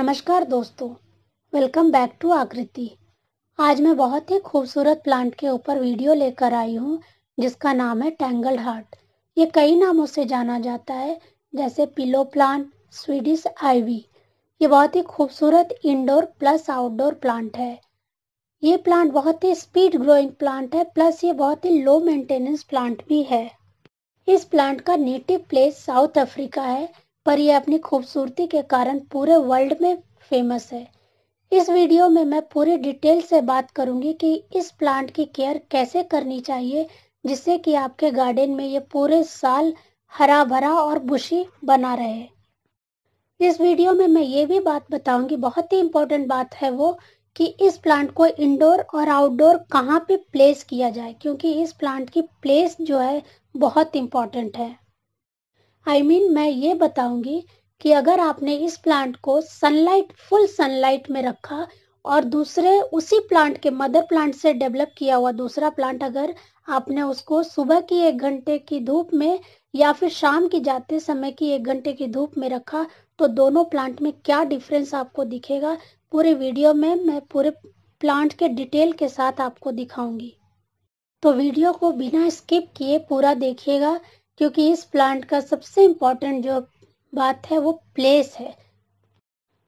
नमस्कार दोस्तों welcome back to आकृति आज मैं बहुत ही खूबसूरत प्लांट के ऊपर वीडियो लेकर आई हूँ जिसका नाम है टेंगल्ड हार्ट ये कई नामों से जाना जाता है जैसे पिलो प्लांट स्वीडिश आईवी ये बहुत ही खूबसूरत इंडोर प्लस आउटडोर प्लांट है ये प्लांट बहुत ही स्पीड ग्रोइंग प्लांट है प्लस ये बहुत ही लो मेंटेनेंस प्लांट भी है इस प्लांट का नेटिव प्लेस साउथ अफ्रीका है पर यह अपनी खूबसूरती के कारण पूरे वर्ल्ड में फेमस है इस वीडियो में मैं पूरी डिटेल से बात करूंगी कि इस प्लांट की केयर कैसे करनी चाहिए जिससे कि आपके गार्डन में ये पूरे साल हरा भरा और बुशी बना रहे इस वीडियो में मैं ये भी बात बताऊंगी बहुत ही इम्पोर्टेंट बात है वो कि इस प्लांट को इंडोर और आउटडोर कहाँ पे प्लेस किया जाए क्योंकि इस प्लांट की प्लेस जो है बहुत इम्पोर्टेंट है आई I मीन mean, मैं ये बताऊंगी कि अगर आपने इस प्लांट को सनलाइट फुल सनलाइट में रखा और दूसरे उसी प्लांट के मदर प्लांट से डेवलप किया हुआ दूसरा प्लांट अगर आपने उसको सुबह की एक घंटे की धूप में या फिर शाम की जाते समय की एक घंटे की धूप में रखा तो दोनों प्लांट में क्या डिफरेंस आपको दिखेगा पूरे वीडियो में मैं पूरे प्लांट के डिटेल के साथ आपको दिखाऊंगी तो वीडियो को बिना स्किप किए पूरा देखिएगा क्योंकि इस प्लांट का सबसे इम्पोर्टेंट जो बात है वो प्लेस है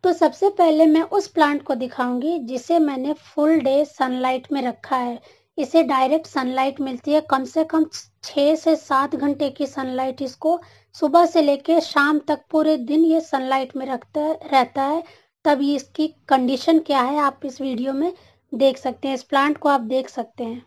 तो सबसे पहले मैं उस प्लांट को दिखाऊंगी जिसे मैंने फुल डे सनलाइट में रखा है इसे डायरेक्ट सनलाइट मिलती है कम से कम छः से सात घंटे की सनलाइट इसको सुबह से लेकर शाम तक पूरे दिन ये सनलाइट में रखता रहता है तब इसकी कंडीशन क्या है आप इस वीडियो में देख सकते हैं इस प्लांट को आप देख सकते हैं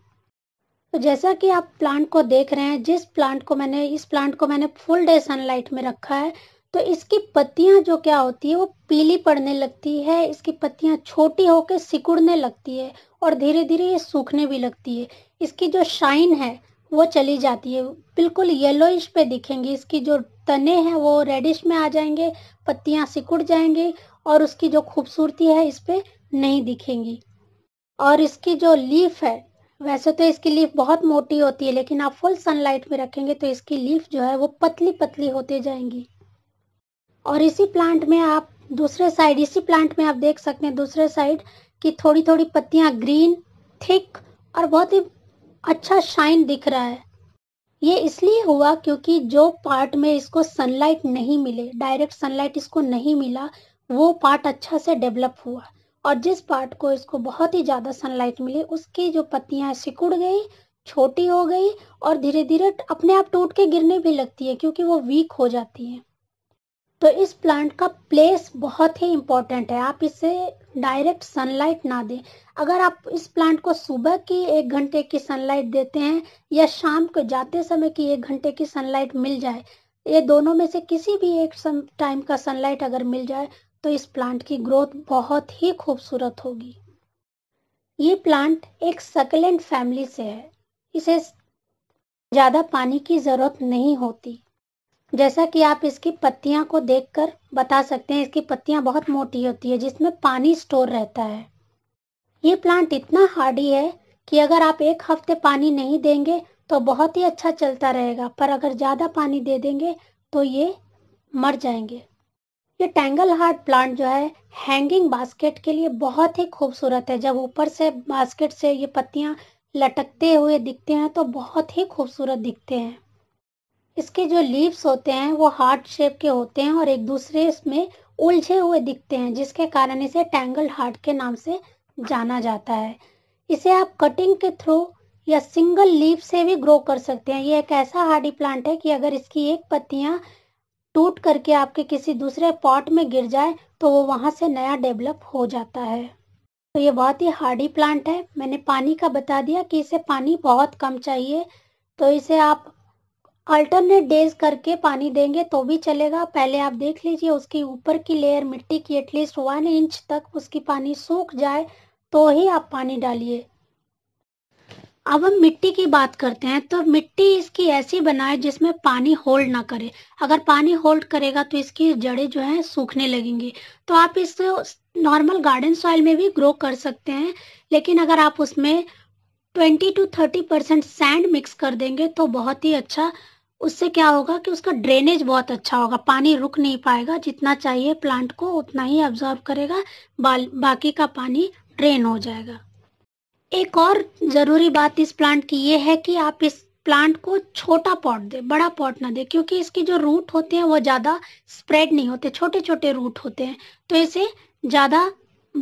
तो जैसा कि आप प्लांट को देख रहे हैं जिस प्लांट को मैंने इस प्लांट को मैंने फुल डे सनलाइट में रखा है तो इसकी पत्तियां जो क्या होती है वो पीली पड़ने लगती है इसकी पत्तियां छोटी होकर सिकुड़ने लगती है और धीरे धीरे ये सूखने भी लगती है इसकी जो शाइन है वो चली जाती है बिल्कुल येलोइश पे दिखेंगी इसकी जो तने हैं वो रेडिश में आ जाएंगे पत्तियां सिकुड़ जाएंगी और उसकी जो खूबसूरती है इस पर नहीं दिखेंगी और इसकी जो लीफ है वैसे तो इसकी लीफ बहुत मोटी होती है लेकिन आप फुल सनलाइट में रखेंगे तो इसकी लीफ जो है वो पतली पतली होती जाएंगी और इसी प्लांट में आप दूसरे साइड इसी प्लांट में आप देख सकते हैं दूसरे साइड कि थोड़ी थोड़ी पत्तियां ग्रीन थिक और बहुत ही अच्छा शाइन दिख रहा है ये इसलिए हुआ क्योंकि जो पार्ट में इसको सनलाइट नहीं मिले डायरेक्ट सनलाइट इसको नहीं मिला वो पार्ट अच्छा से डेवलप हुआ और जिस पार्ट को इसको बहुत ही ज़्यादा सनलाइट मिली उसकी जो पत्तियां सिकुड़ गई छोटी हो गई और धीरे धीरे अपने आप टूट के गिरने भी लगती है क्योंकि वो वीक हो जाती है तो इस प्लांट का प्लेस बहुत ही इम्पोर्टेंट है आप इसे डायरेक्ट सनलाइट ना दें अगर आप इस प्लांट को सुबह की एक घंटे की सनलाइट देते हैं या शाम को जाते समय की एक घंटे की सनलाइट मिल जाए ये दोनों में से किसी भी एक टाइम का सनलाइट अगर मिल जाए तो इस प्लांट की ग्रोथ बहुत ही खूबसूरत होगी ये प्लांट एक सकलेंट फैमिली से है इसे ज़्यादा पानी की ज़रूरत नहीं होती जैसा कि आप इसकी पत्तियां को देखकर बता सकते हैं इसकी पत्तियां बहुत मोटी होती है जिसमें पानी स्टोर रहता है ये प्लांट इतना हार्डी है कि अगर आप एक हफ्ते पानी नहीं देंगे तो बहुत ही अच्छा चलता रहेगा पर अगर ज़्यादा पानी दे देंगे तो ये मर जाएंगे ये टेंगल हार्ट प्लांट जो है हैंगिंग बास्केट के लिए बहुत ही खूबसूरत है जब ऊपर से बास्केट से ये पत्तियां लटकते हुए दिखते हैं तो बहुत ही खूबसूरत दिखते हैं इसके जो लीव्स होते हैं वो हार्ट शेप के होते हैं और एक दूसरे इसमें उलझे हुए दिखते हैं जिसके कारण इसे टैंगल हार्ट के नाम से जाना जाता है इसे आप कटिंग के थ्रू या सिंगल लीव से भी ग्रो कर सकते हैं ये एक ऐसा हार्डी प्लांट है कि अगर इसकी एक पत्तियां टूट करके आपके किसी दूसरे पॉट में गिर जाए तो वो वहाँ से नया डेवलप हो जाता है तो ये बहुत ही हार्डी प्लांट है मैंने पानी का बता दिया कि इसे पानी बहुत कम चाहिए तो इसे आप अल्टरनेट डेज करके पानी देंगे तो भी चलेगा पहले आप देख लीजिए उसकी ऊपर की लेयर मिट्टी की एटलीस्ट वन इंच तक उसकी पानी सूख जाए तो ही आप पानी डालिए अब हम मिट्टी की बात करते हैं तो मिट्टी इसकी ऐसी बनाए जिसमें पानी होल्ड ना करे अगर पानी होल्ड करेगा तो इसकी जड़ें जो हैं सूखने लगेंगी तो आप इस नॉर्मल गार्डन सॉइल में भी ग्रो कर सकते हैं लेकिन अगर आप उसमें twenty to thirty percent sand mix कर देंगे तो बहुत ही अच्छा उससे क्या होगा कि उसका ड्रेनेज बहुत अच्छा होगा पानी रुक नहीं पाएगा जितना चाहिए प्लांट को उतना ही ऑब्जॉर्व करेगा बाकी का पानी ड्रेन हो जाएगा एक और ज़रूरी बात इस प्लांट की ये है कि आप इस प्लांट को छोटा पॉट दे बड़ा पॉट ना दे क्योंकि इसके जो रूट होते हैं वो ज़्यादा स्प्रेड नहीं होते छोटे छोटे रूट होते हैं तो इसे ज़्यादा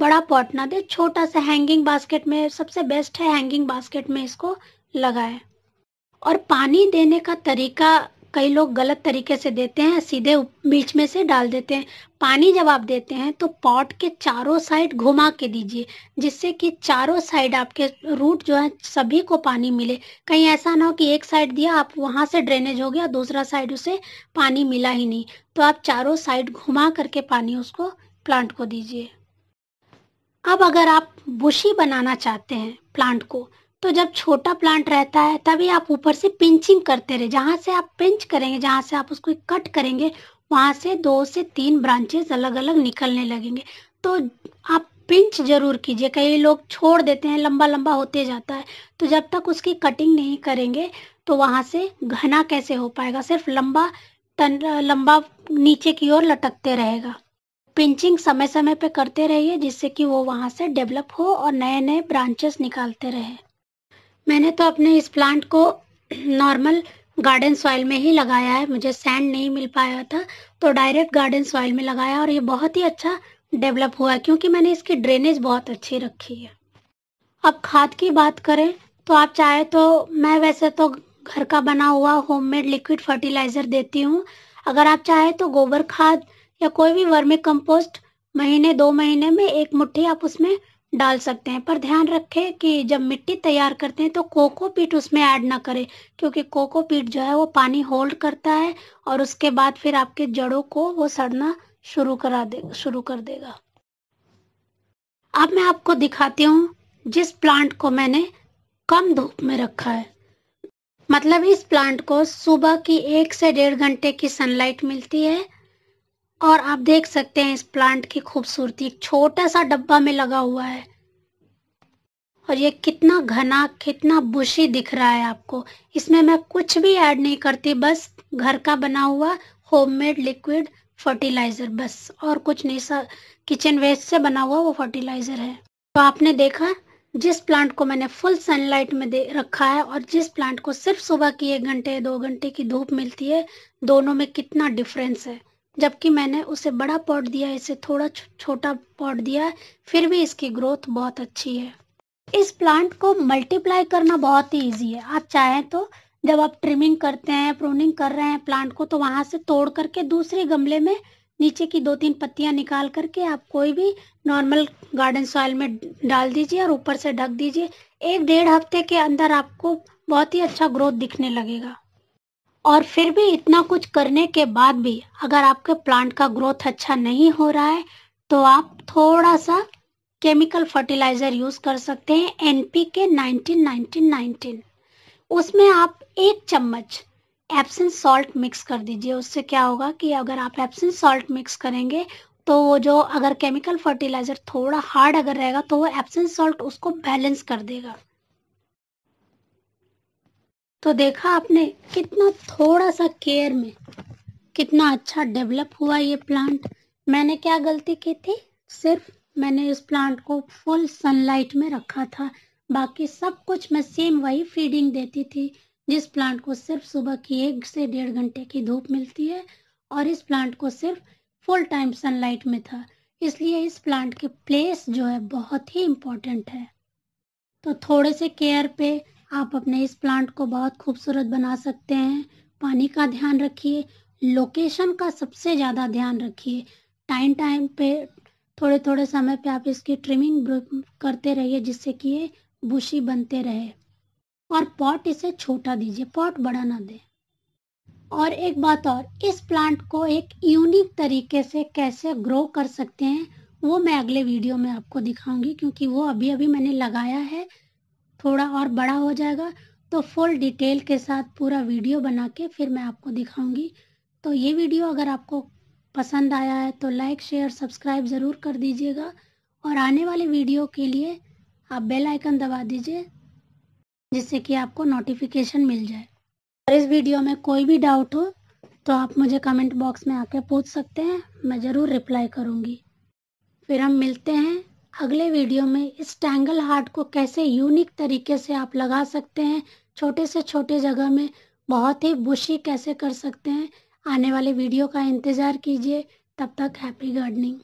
बड़ा पॉट ना दे छोटा सा हैंगिंग बास्केट में सबसे बेस्ट है हैंगिंग बास्केट में इसको लगाए और पानी देने का तरीका कई लोग गलत तरीके से देते हैं सीधे बीच में से डाल देते हैं पानी जब आप देते हैं तो पॉट के चारों साइड घुमा के दीजिए जिससे कि चारों साइड आपके रूट जो है सभी को पानी मिले कहीं ऐसा ना हो कि एक साइड दिया आप वहां से ड्रेनेज हो गया दूसरा साइड उसे पानी मिला ही नहीं तो आप चारों साइड घुमा करके पानी उसको प्लांट को दीजिए अब अगर आप बुशी बनाना चाहते हैं प्लांट को तो जब छोटा प्लांट रहता है तभी आप ऊपर से पिंचिंग करते रहे जहाँ से आप पिंच करेंगे जहाँ से आप उसको कट करेंगे वहाँ से दो से तीन ब्रांचेस अलग अलग निकलने लगेंगे तो आप पिंच जरूर कीजिए कई लोग छोड़ देते हैं लंबा लंबा होते जाता है तो जब तक उसकी कटिंग नहीं करेंगे तो वहाँ से घना कैसे हो पाएगा सिर्फ लंबा तन लंबा नीचे की ओर लटकते रहेगा पिंचिंग समय समय पे करते रहिए जिससे कि वो वहाँ से डेवलप हो और नए नए ब्रांचेस निकालते रहे मैंने तो अपने इस प्लांट को नॉर्मल गार्डन सॉइल में ही लगाया है मुझे सैंड नहीं मिल पाया था तो डायरेक्ट गार्डन सॉइल में लगाया और ये बहुत ही अच्छा डेवलप हुआ है क्योंकि मैंने इसकी ड्रेनेज बहुत अच्छी रखी है अब खाद की बात करें तो आप चाहे तो मैं वैसे तो घर का बना हुआ होममेड लिक्विड फर्टिलाइज़र देती हूँ अगर आप चाहे तो गोबर खाद या कोई भी वर्मी कंपोस्ट महीने दो महीने में एक मुट्ठी आप उसमें डाल सकते हैं पर ध्यान रखें कि जब मिट्टी तैयार करते हैं तो कोकोपीट उसमें ऐड ना करें क्योंकि कोकोपीट जो है वो पानी होल्ड करता है और उसके बाद फिर आपके जड़ों को वो सड़ना शुरू करा दे शुरू कर देगा अब मैं आपको दिखाती हूँ जिस प्लांट को मैंने कम धूप में रखा है मतलब इस प्लांट को सुबह की एक से डेढ़ घंटे की सनलाइट मिलती है और आप देख सकते हैं इस प्लांट की खूबसूरती एक छोटा सा डब्बा में लगा हुआ है और ये कितना घना कितना बुशी दिख रहा है आपको इसमें मैं कुछ भी ऐड नहीं करती बस घर का बना हुआ होममेड लिक्विड फर्टिलाइज़र बस और कुछ नहीं सा किचन वेस्ट से बना हुआ वो फर्टिलाइज़र है तो आपने देखा जिस प्लांट को मैंने फुल सनलाइट में दे रखा है और जिस प्लांट को सिर्फ सुबह की एक घंटे दो घंटे की धूप मिलती है दोनों में कितना डिफरेंस है जबकि मैंने उसे बड़ा पॉट दिया इसे थोड़ा छोटा पॉट दिया फिर भी इसकी ग्रोथ बहुत अच्छी है इस प्लांट को मल्टीप्लाई करना बहुत ही ईजी है आप चाहें तो जब आप ट्रिमिंग करते हैं प्रोनिंग कर रहे हैं प्लांट को तो वहाँ से तोड़ करके दूसरे गमले में नीचे की दो तीन पत्तियां निकाल करके आप कोई भी नॉर्मल गार्डन सॉइल में डाल दीजिए और ऊपर से ढक दीजिए एक डेढ़ हफ्ते के अंदर आपको बहुत ही अच्छा ग्रोथ दिखने लगेगा और फिर भी इतना कुछ करने के बाद भी अगर आपके प्लांट का ग्रोथ अच्छा नहीं हो रहा है तो आप थोड़ा सा केमिकल फर्टिलाइज़र यूज़ कर सकते हैं N P K nineteen nineteen nineteen उसमें आप एक चम्मच एप्सन सॉल्ट मिक्स कर दीजिए उससे क्या होगा कि अगर आप एप्सन सॉल्ट मिक्स करेंगे तो वो जो अगर केमिकल फर्टिलाइज़र थोड़ा हार्ड अगर रहेगा तो वो एप्सन सॉल्ट उसको बैलेंस कर देगा तो देखा आपने कितना थोड़ा सा केयर में कितना अच्छा डेवलप हुआ ये प्लांट मैंने क्या गलती की थी सिर्फ मैंने इस प्लांट को फुल सनलाइट में रखा था बाकी सब कुछ मैं सेम वही फीडिंग देती थी जिस प्लांट को सिर्फ सुबह की एक से डेढ़ घंटे की धूप मिलती है और इस प्लांट को सिर्फ फुल टाइम सनलाइट में था इसलिए इस प्लांट के प्लेस जो है बहुत ही इम्पोर्टेंट है तो थोड़े से केयर पे आप अपने इस प्लांट को बहुत खूबसूरत बना सकते हैं पानी का ध्यान रखिए लोकेशन का सबसे ज़्यादा ध्यान रखिए टाइम टाइम पे थोड़े थोड़े समय पे आप इसकी ट्रिमिंग करते रहिए जिससे कि ये बुशी बनते रहे और पॉट इसे छोटा दीजिए पॉट बड़ा ना दे और एक बात और इस प्लांट को एक यूनिक तरीके से कैसे ग्रो कर सकते हैं वो मैं अगले वीडियो में आपको दिखाऊंगी क्योंकि वो अभी अभी मैंने लगाया है थोड़ा और बड़ा हो जाएगा तो फुल डिटेल के साथ पूरा वीडियो बना के फिर मैं आपको दिखाऊंगी तो ये वीडियो अगर आपको पसंद आया है तो लाइक शेयर सब्सक्राइब ज़रूर कर दीजिएगा और आने वाले वीडियो के लिए आप बेल आइकन दबा दीजिए जिससे कि आपको नोटिफिकेशन मिल जाए और इस वीडियो में कोई भी डाउट हो तो आप मुझे कमेंट बॉक्स में आके पूछ सकते हैं मैं ज़रूर रिप्लाई करूँगी फिर हम मिलते हैं अगले वीडियो में इस टैंगल हार्ट को कैसे यूनिक तरीके से आप लगा सकते हैं छोटे से छोटे जगह में बहुत ही बुशी कैसे कर सकते हैं आने वाले वीडियो का इंतज़ार कीजिए तब तक हैप्पी गार्डनिंग